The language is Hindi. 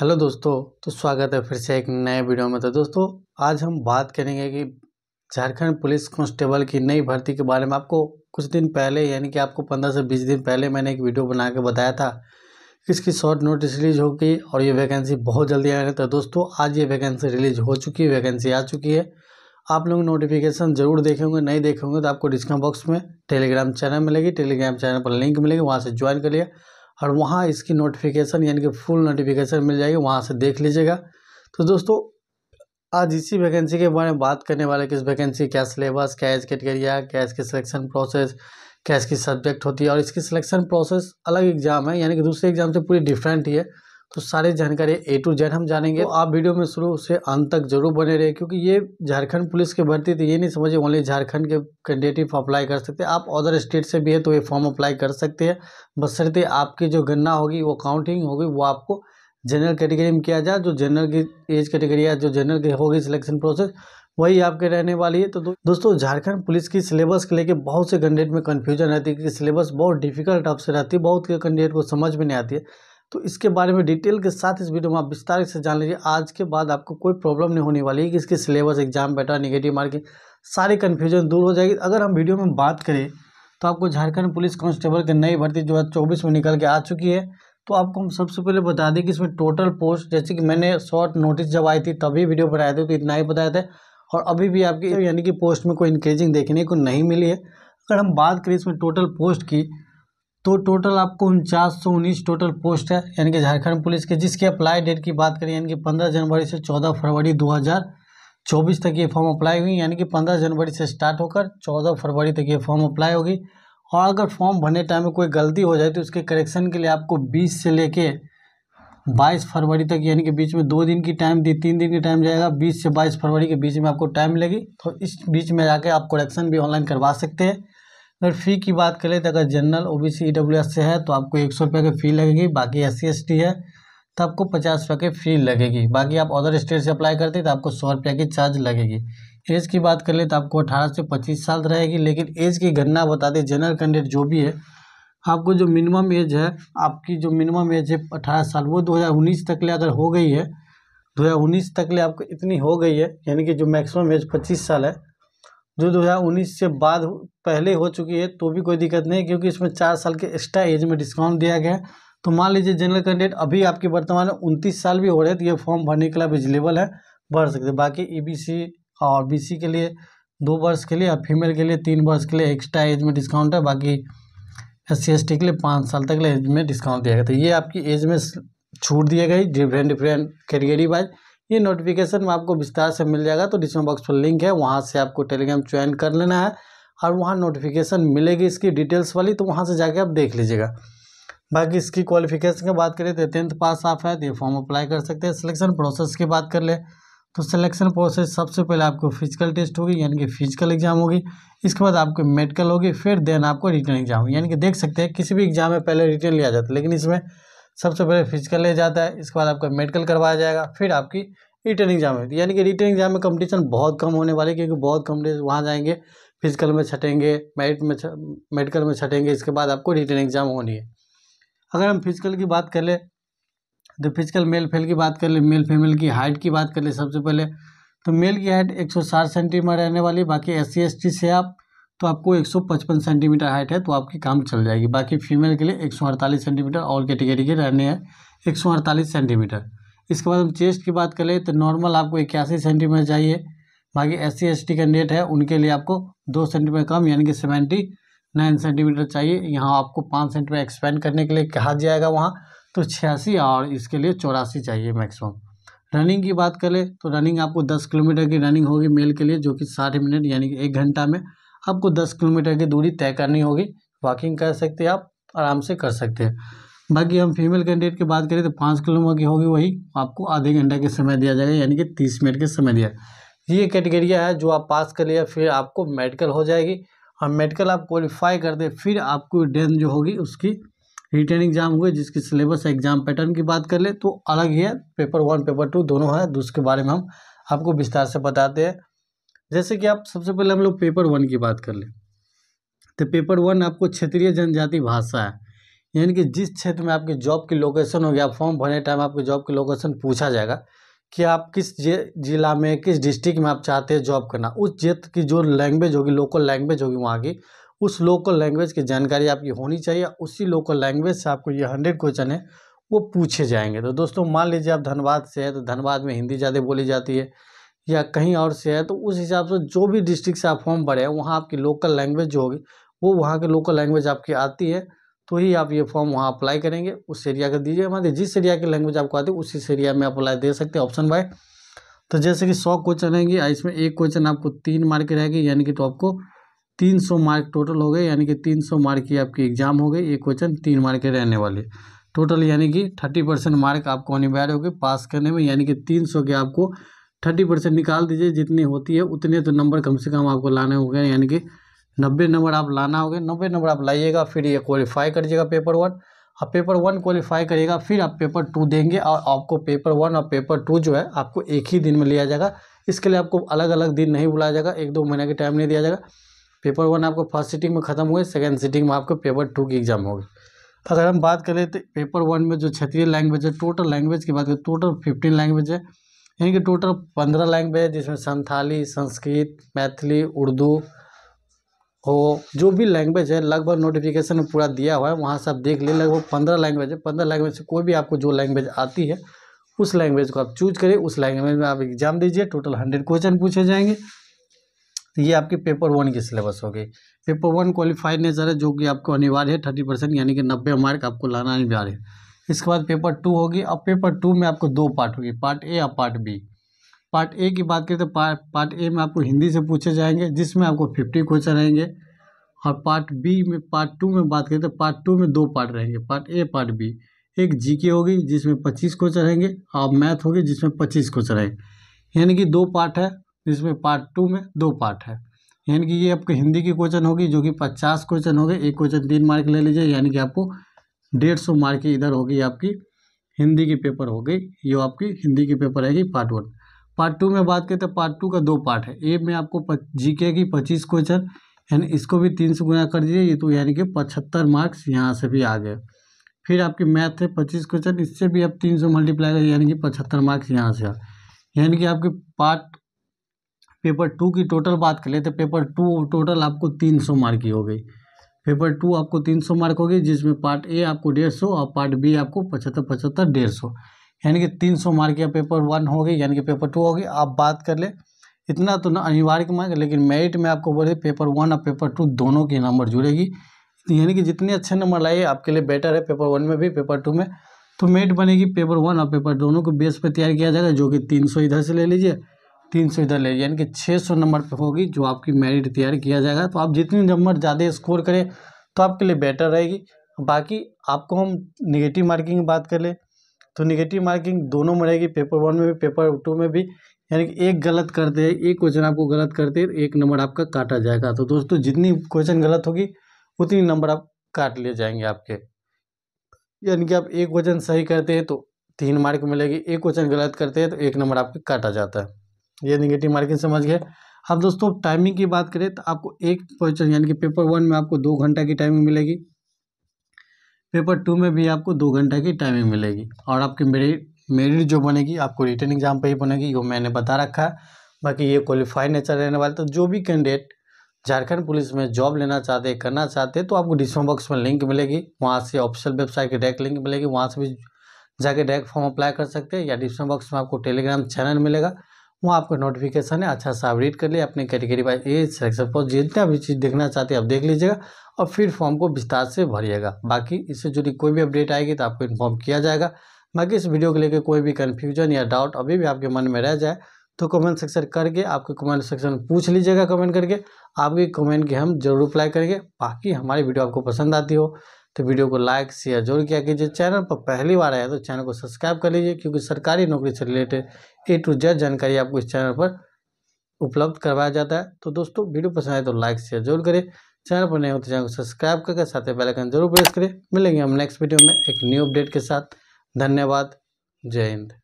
हेलो दोस्तों तो स्वागत है फिर से एक नए वीडियो में तो दोस्तों आज हम बात करेंगे कि झारखंड पुलिस कांस्टेबल की नई भर्ती के बारे में आपको कुछ दिन पहले यानी कि आपको पंद्रह से बीस दिन पहले मैंने एक वीडियो बना के बताया था कि इसकी शॉर्ट नोटिस रिलीज होगी और ये वैकेंसी बहुत जल्दी आ रही तो दोस्तों आज ये वैकेंसी रिलीज हो चुकी है वैकेंसी आ चुकी है आप लोग नोटिफिकेशन जरूर देखे होंगे नहीं देखे होंगे तो आपको डिस्क्रिप्शन बॉक्स में टेलीग्राम चैनल मिलेगी टेलीग्राम चैनल पर लिंक मिलेगी वहाँ से ज्वाइन करिए और वहाँ इसकी नोटिफिकेशन यानी कि फुल नोटिफिकेशन मिल जाएगी वहाँ से देख लीजिएगा तो दोस्तों आज इसी वैकेंसी के बारे में बात करने वाले किस वैकेंसी क्या सिलेबस क्या एज कैटेगरिया क्या इसकी सिलेक्शन प्रोसेस क्या इसकी सब्जेक्ट होती है और इसकी सिलेक्शन प्रोसेस अलग एग्ज़ाम है यानी कि दूसरे एग्ज़ाम से पूरी डिफरेंट ही है तो सारी जानकारी ए टू जेड हम जानेंगे तो आप वीडियो में शुरू से अंत तक जरूर बने रहे क्योंकि ये झारखंड पुलिस की भर्ती तो ये नहीं समझे ओनली झारखंड के कैंडिडेट अप्लाई कर सकते हैं आप अदर स्टेट से भी है तो ये फॉर्म अप्लाई कर सकते हैं बशर्ते आपकी जो गन्ना होगी वो काउंटिंग होगी वो आपको जनरल कैटेगरी में किया जाए जो जनरल की एज कैटेगरी या जो जनरल की होगी सिलेक्शन प्रोसेस वही आपके रहने वाली है तो दोस्तों झारखंड पुलिस की सिलेबस के लेके बहुत से कैंडिडेट में कन्फ्यूजन रहती है कि सिलेबस बहुत डिफिकल्ट आपसे रहती है बहुत के कैंडिडेट को समझ में नहीं आती है तो इसके बारे में डिटेल के साथ इस वीडियो में आप विस्तार से जान लीजिए आज के बाद आपको कोई प्रॉब्लम नहीं होने वाली है कि इसके सिलेबस एग्जाम बैठा निगेटिव मार्किंग सारी कन्फ्यूजन दूर हो जाएगी अगर हम वीडियो में बात करें तो आपको झारखंड पुलिस कांस्टेबल की नई भर्ती जो है चौबीस में निकल के आ चुकी है तो आपको हम सबसे पहले बता दें कि इसमें टोटल पोस्ट जैसे कि मैंने शॉर्ट नोटिस जब आई थी तभी वीडियो बनाए थे तो इतना ही बताया था और अभी भी आपकी यानी कि पोस्ट में कोई इंक्रीजिंग देखने को नहीं मिली है अगर हम बात करें इसमें टोटल पोस्ट की तो टोटल आपको उनचास सौ उन्नीस टोटल पोस्ट है यानी कि झारखंड पुलिस के जिसके अप्लाई डेट की बात करें यानी कि पंद्रह जनवरी से चौदह फरवरी दो हज़ार चौबीस तक ये फॉर्म अप्लाई हुई यानी कि पंद्रह जनवरी से स्टार्ट होकर चौदह फरवरी तक ये फॉर्म अप्लाई होगी और अगर फॉर्म भरने टाइम में कोई गलती हो जाए तो उसके करेक्शन के लिए आपको बीस से लेके बाईस फरवरी तक यानी कि बीच में दो दिन की टाइम दी तीन दिन की टाइम जाएगा बीस से बाईस फरवरी के बीच में आपको टाइम लगी तो इस बीच में जाके आप करेक्शन भी ऑनलाइन करवा सकते हैं अगर फ़ी की बात करें तो अगर general O B C E W S से है तो आपको एक सौ रुपये की फ़ी लगेगी बाकी एस सी एस टी है तो आपको पचास रुपये की फ़ी लगेगी बाकी आप अदर स्टेट से अप्लाई करते हैं तो आपको सौ रुपये की चार्ज लगेगी एज की बात कर ले तो आपको अठारह से पच्चीस साल रहेगी लेकिन एज की गणना बता दें जनरल कैंडिडेट जो भी है आपको जो मिनिमम एज है आपकी जो मिनिमम एज है अठारह साल वो दो हज़ार उन्नीस तक ले अगर हो गई है दो हज़ार उन्नीस तक ले आपको इतनी हो गई है यानी कि जो मैक्सिमम एज पच्चीस साल है जो दो हज़ार उन्नीस से बाद पहले हो चुकी है तो भी कोई दिक्कत नहीं क्योंकि इसमें चार साल के एक्स्ट्रा एज में डिस्काउंट दिया गया है तो मान लीजिए जनरल कैंडिडेट अभी आपके वर्तमान में उनतीस साल भी हो रहे तो ये फॉर्म भरने के लिए आप एजिलेबल है भर सकते बाकी ई e और बी के लिए दो वर्ष के लिए और फीमेल के लिए तीन वर्ष के लिए एक्स्ट्रा एज में डिस्काउंट है बाकी एस सी के लिए पाँच साल तक एज में डिस्काउंट दिया गया था तो ये आपकी एज में छूट दिया गई डिफरेंट डिफरेंट कैटेगरी वाइज ये नोटिफिकेशन में आपको विस्तार से मिल जाएगा तो डिस्क्रिप्शन बॉक्स पर लिंक है वहाँ से आपको टेलीग्राम ज्वाइन कर लेना है और वहाँ नोटिफिकेशन मिलेगी इसकी डिटेल्स वाली तो वहाँ से जाके आप देख लीजिएगा बाकी इसकी क्वालिफिकेशन की बात करें तो टेंथ पास आप है तो ये फॉर्म अप्लाई कर सकते हैं सिलेक्शन प्रोसेस की बात कर ले तो सिलेक्शन प्रोसेस सबसे पहले आपको फिजिकल टेस्ट होगी यानी कि फिजिकल एग्जाम होगी इसके बाद आपको मेडिकल होगी फिर देन आपको रिटर्न एग्जाम होगी यानी कि देख सकते हैं किसी भी एग्जाम में पहले रिटर्न लिया जाता है लेकिन इसमें सबसे पहले फिजिकल ले जाता है इसके बाद आपका मेडिकल करवाया जाएगा फिर आपकी रिटर्न एग्जाम है यानी कि रिटर्न एग्जाम में कंपटीशन बहुत कम होने वाली है क्योंकि बहुत कम डेज वहाँ जाएंगे फिजिकल में छटेंगे मेरिट में मेडिकल में छटेंगे इसके बाद आपको रिटर्न एग्जाम होनी है अगर हम फिजिकल की बात कर ले तो फिजिकल मेल फेल की बात कर ले मेल फीमेल की हाइट की बात कर ले सबसे पहले तो मेल की हाइट साठ सेंटीमीटर रहने वाली बाकी एस सी से आप तो आपको 155 सेंटीमीटर हाइट है तो आपकी काम चल जाएगी बाकी फीमेल के लिए 148 सेंटीमीटर और कैटेगरी के रहने हैं 148 सेंटीमीटर इसके बाद हम चेस्ट की बात करें तो नॉर्मल आपको इक्यासी सेंटीमीटर चाहिए बाकी S C S T candidate है उनके लिए आपको दो सेंटीमीटर कम यानी कि सेवेंटी नाइन सेंटीमीटर चाहिए यहाँ आपको पाँच सेंटीमीटर एक्सपेंड करने के लिए कहा जाएगा वहाँ तो छियासी और इसके लिए चौरासी चाहिए मैक्सिमम रनिंग की बात करें तो रनिंग आपको दस किलोमीटर की रनिंग होगी मेल के लिए जो कि साठ मिनट यानी कि एक घंटा में आपको दस किलोमीटर की दूरी तय करनी होगी वॉकिंग कर सकते हैं आप आराम से कर सकते हैं बाकी हम फीमेल कैंडिडेट की बात करें तो पाँच किलोमीटर की होगी वही आपको आधे घंटे के समय दिया जाएगा यानी कि तीस मिनट के समय दिया ये कैटेगरिया है जो आप पास कर लिया फिर आपको मेडिकल हो जाएगी और मेडिकल आप क्वालिफाई कर दें फिर आपको डेन जो होगी उसकी रिटर्न एग्जाम हुए जिसकी सिलेबस एग्जाम पैटर्न की बात कर ले तो अलग ही है पेपर वन पेपर टू दोनों है दूसरे तो उसके बारे में हम आपको विस्तार से बताते हैं जैसे कि आप सबसे पहले हम लोग पेपर वन की बात कर लें तो पेपर वन आपको क्षेत्रीय जनजाति भाषा है यानी कि जिस क्षेत्र में आपकी जॉब की लोकेशन होगी आप फॉर्म भरने टाइम आपकी जॉब की लोकेशन पूछा जाएगा कि आप किस जिला में किस डिस्ट्रिक्ट में आप चाहते हैं जॉब करना उस क्षेत्र की जो लैंग्वेज होगी लोकल लैंग्वेज होगी वहाँ की उस लोकल लैंग्वेज की जानकारी आपकी होनी चाहिए उसी लोकल लैंग्वेज से आपको ये हंड्रेड क्वेश्चन है वो पूछे जाएंगे तो दोस्तों मान लीजिए आप धनबाद से है तो धनबाद में हिंदी ज़्यादा बोली जाती है या कहीं और से है तो उस हिसाब से जो भी डिस्ट्रिक्ट से आप फॉर्म भरे हैं वहाँ आपकी लोकल लैंग्वेज जो होगी वो वहाँ की लोकल लैंग्वेज आपकी आती है तो ही आप ये फॉर्म वहाँ अप्लाई करेंगे उस एरिया का दीजिए हमारे जिस एरिया की लैंग्वेज आपको आती है उसी एरिया में अप्लाई दे सकते हैं ऑप्शन बाय तो जैसे कि सौ क्वेश्चन रहेंगे इसमें एक क्वेश्चन आपको तीन मार्क रहेगी यानी कि तो आपको तीन सौ मार्क टोटल हो गए यानी कि तीन सौ मार्क की आपकी एग्जाम हो गई एक क्वेश्चन तीन मार्क के रहने वाले टोटल यानी कि थर्टी परसेंट मार्क आपको अनिवार्य गए पास करने में यानी कि तीन सौ के आपको थर्टी परसेंट निकाल दीजिए जितनी होती है उतने तो नंबर कम से कम आपको लाने होंगे यानी कि नब्बे नंबर आप लाना होगा नब्बे नंबर आप लाइएगा फिर ये क्वालिफाई करिएगा पेपर वन आप पेपर वन क्वालिफाई करिएगा फिर आप पेपर टू देंगे और आपको पेपर वन और पेपर टू जो है आपको एक ही दिन में लिया जाएगा इसके लिए आपको अलग अलग दिन नहीं बुलाया जाएगा एक दो महीने के टाइम नहीं दिया जाएगा पेपर वन आपको फर्स्ट सीटिंग में ख़त्म हुए सेकेंड सीटिंग में आपको पेपर टू की एग्ज़ाम होगी अगर हम बात करें तो पेपर वन में जो क्षेत्रीय लैंग्वेज है टोटल लैंग्वेज की बात करें टोटल फिफ्टीन लैंग्वेज है यानी कि टोटल पंद्रह लैंग्वेज जिसमें संथाली संस्कृत मैथिली उर्दू हो जो भी लैंग्वेज है लगभग नोटिफिकेशन में पूरा दिया हुआ है वहाँ से आप देख लें लगभग पंद्रह लैंग्वेज है पंद्रह लैंग्वेज से कोई भी आपको जो लैंग्वेज आती है उस लैंग्वेज को आप चूज करिए उस लैंग्वेज में आप एग्ज़ाम दीजिए टोटल हंड्रेड क्वेश्चन पूछे जाएंगे तो ये आपके पेपर वन की सिलेबस हो गई पेपर वन क्वालिफाइड नेचर है जो कि आपको अनिवार्य है थर्टी परसेंट यानी कि नब्बे मार्क आपको लाना अनिवार्य है इसके बाद पेपर टू होगी अब पेपर टू में आपको दो पार्ट होगी पार्ट ए और पार्ट बी पार्ट ए की बात करें तो पार्ट पार्ट ए में आपको हिंदी से पूछे जाएंगे जिसमें आपको फिफ्टी क्वेश्चन रहेंगे और पार्ट बी में पार्ट टू में बात करें तो पार्ट टू में दो पार्ट रहेंगे पार्ट ए पार्ट बी एक जीके होगी जिसमें पच्चीस क्वेश्चन रहेंगे और मैथ होगी जिसमें पच्चीस क्वेश्चन रहेंगे यानी कि दो पार्ट है जिसमें पार्ट टू में दो पार्ट है यानी कि ये आपको हिंदी की क्वेश्चन होगी जो कि पचास क्वेश्चन गए एक क्वेश्चन तीन मार्क ले लीजिए यानी कि आपको डेढ़ सौ मार्क इधर इधर होगी आपकी हिंदी की पेपर हो गई ये आपकी हिंदी की पेपर आएगी पार्ट वन पार्ट टू में बात करें तो पार्ट टू का दो पार्ट है ए में आपको जी के की पच्चीस क्वेश्चन यानी इसको भी तीन सौ गुना कर दीजिए ये तो यानी कि पचहत्तर मार्क्स यहाँ से भी आ गए फिर आपकी मैथ है पच्चीस क्वेश्चन इससे भी आप तीन सौ मल्टीप्लाई कर यानी कि पचहत्तर मार्क्स यहाँ से यानी कि आपके पार्ट पेपर टू की टोटल बात कर तो पेपर टू टोटल आपको तीन सौ मार्क की हो गई पेपर टू आपको तीन सौ मार्क होगी जिसमें पार्ट ए आपको डेढ़ सौ और पार्ट बी आपको पचहत्तर पचहत्तर डेढ़ सौ यानी कि तीन सौ मार्क या पेपर वन होगी यानी कि पेपर टू होगी आप बात कर ले इतना तो ना अनिवार्य मार्ग लेकिन मेरिट में आपको बोले पेपर वन और पेपर टू दोनों के नंबर जुड़ेगी यानी कि जितने अच्छे नंबर लाइए आपके लिए बेटर है पेपर वन में भी पेपर टू में तो मेरिट बनेगी पेपर वन और पेपर दोनों को बेस पर तैयार किया जाएगा जो कि तीन सौ इधर से ले लीजिए तीन सौ इधर ले यानी कि छः सौ नंबर पे होगी जो आपकी मेरिट तैयार किया जाएगा तो आप जितनी नंबर ज़्यादा स्कोर करें तो आपके लिए बेटर रहेगी बाकी आपको हम निगेटिव मार्किंग की बात कर लें तो निगेटिव मार्किंग दोनों में रहेगी पेपर वन में भी पेपर टू में भी यानी कि एक गलत करते हैं एक क्वेश्चन आपको गलत करते हैं एक नंबर आपका काटा जाएगा तो दोस्तों जितनी क्वेश्चन गलत होगी उतनी नंबर आप काट लिए जाएंगे आपके यानी कि आप एक क्वेश्चन सही करते हैं तो तीन मार्क मिलेगी एक क्वेश्चन गलत करते हैं तो एक नंबर आपका काटा जाता है ये निगेटिव मार्किंग समझ गए अब दोस्तों टाइमिंग की बात करें तो आपको एक क्वेश्चन यानी कि पेपर वन में आपको दो घंटा की टाइमिंग मिलेगी पेपर टू में भी आपको दो घंटा की टाइमिंग मिलेगी और आपकी मेरिट मेरिट जो बनेगी आपको रिटर्न एग्जाम पर ही बनेगी वो मैंने बता रखा है बाकी ये क्वालिफाइड नेचर रहने वाले तो जो भी कैंडिडेट झारखंड पुलिस में जॉब लेना चाहते करना चाहते तो आपको डिस्क्रिप्शन बॉक्स में लिंक मिलेगी वहाँ से ऑफिशियल वेबसाइट की डायरेक्ट लिंक मिलेगी वहाँ से भी जाके डायरेक्ट फॉर्म अप्लाई कर सकते हैं या डिस्क्रिप्शन बॉक्स में आपको टेलीग्राम चैनल मिलेगा वहाँ आपको नोटिफिकेशन है अच्छा सा अपडेट कर लिए अपने category wise a section post जितना भी चीज़ देखना चाहते हैं आप देख लीजिएगा और फिर फॉर्म को विस्तार से भरिएगा बाकी इससे जुड़ी कोई भी अपडेट आएगी तो आपको इन्फॉर्म किया जाएगा बाकी इस वीडियो को लेकर कोई भी कन्फ्यूजन या डाउट अभी भी आपके मन में रह जाए तो कमेंट सेक्शन करके आपके कमेंट सेक्शन पूछ लीजिएगा कमेंट करके आपके कमेंट के हम जरूर रिप्लाई करेंगे बाकी हमारी वीडियो आपको पसंद आती हो तो वीडियो को लाइक शेयर जरूर किया कीजिए चैनल पर पहली बार आया तो चैनल को सब्सक्राइब कर लीजिए क्योंकि सरकारी नौकरी से रिलेटेड ए टू जेड जानकारी आपको इस चैनल पर उपलब्ध करवाया जाता है तो दोस्तों वीडियो पसंद आए तो लाइक शेयर जरूर करें चैनल पर नए हो तो चैनल को सब्सक्राइब करके साथ ही बेलाइकन जरूर प्रेस करें मिलेंगे हम नेक्स्ट वीडियो में एक न्यू अपडेट के साथ धन्यवाद जय हिंद